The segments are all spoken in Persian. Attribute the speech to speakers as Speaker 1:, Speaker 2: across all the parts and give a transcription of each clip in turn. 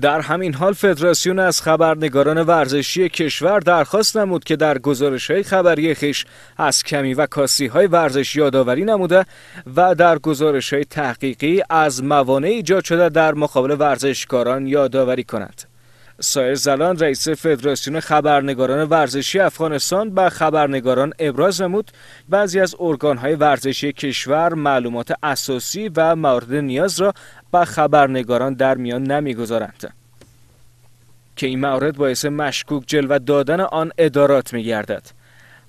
Speaker 1: در همین حال فدراسیون از خبرنگاران ورزشی کشور درخواست نمود که در گزارش های خبری خیش از کمی و کاسی های ورزش یادآوری نموده و در گزارش های تحقیقی از موانع ایجاد شده در مقابل ورزشکاران یادآوری کند. سایر زلان رئیس فدراسیون خبرنگاران ورزشی افغانستان به خبرنگاران ابراز نمود بعضی از های ورزشی کشور معلومات اساسی و مورد نیاز را و خبرنگاران در میان نمیگذارند که این موارد باعث مشکوک جلوه دادن آن ادارات میگردد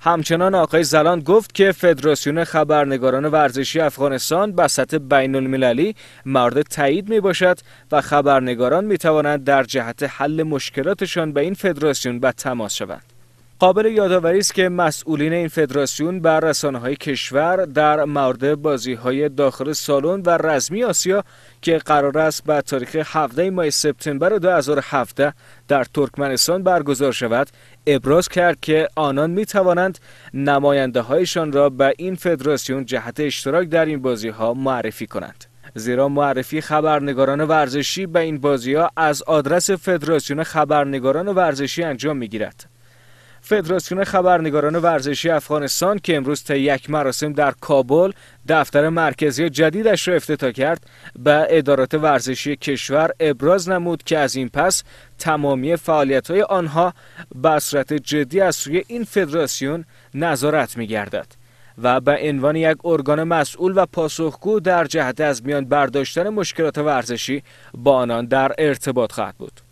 Speaker 1: همچنان آقای زلان گفت که فدراسیون خبرنگاران ورزشی افغانستان به سطح بین المللی مورد تایید می باشد و خبرنگاران می توانند در جهت حل مشکلاتشان به این فدراسیون به تماس شوند. قابل یادآوری است که مسئولین این فدراسیون بر های کشور در مورد های داخل سالن و رزمی آسیا که قرار است به تاریخ 17 ماه سپتامبر 2017 در ترکمنستان برگزار شود ابراز کرد که آنان می توانند نماینده هایشان را به این فدراسیون جهت اشتراک در این بازی ها معرفی کنند. زیرا معرفی خبرنگاران ورزشی به این بازی ها از آدرس فدراسیون خبرنگاران ورزشی انجام می گیرد. فدراسیون خبرنگاران ورزشی افغانستان که امروز طی یک مراسم در کابل دفتر مرکزی جدیدش را افتتاح کرد به ادارات ورزشی کشور ابراز نمود که از این پس تمامی فعالیت‌های آنها به جدی از سوی این فدراسیون نظارت می گردد و به عنوان یک ارگان مسئول و پاسخگو در جهت از میان برداشتن مشکلات ورزشی با آنان در ارتباط خواهد بود.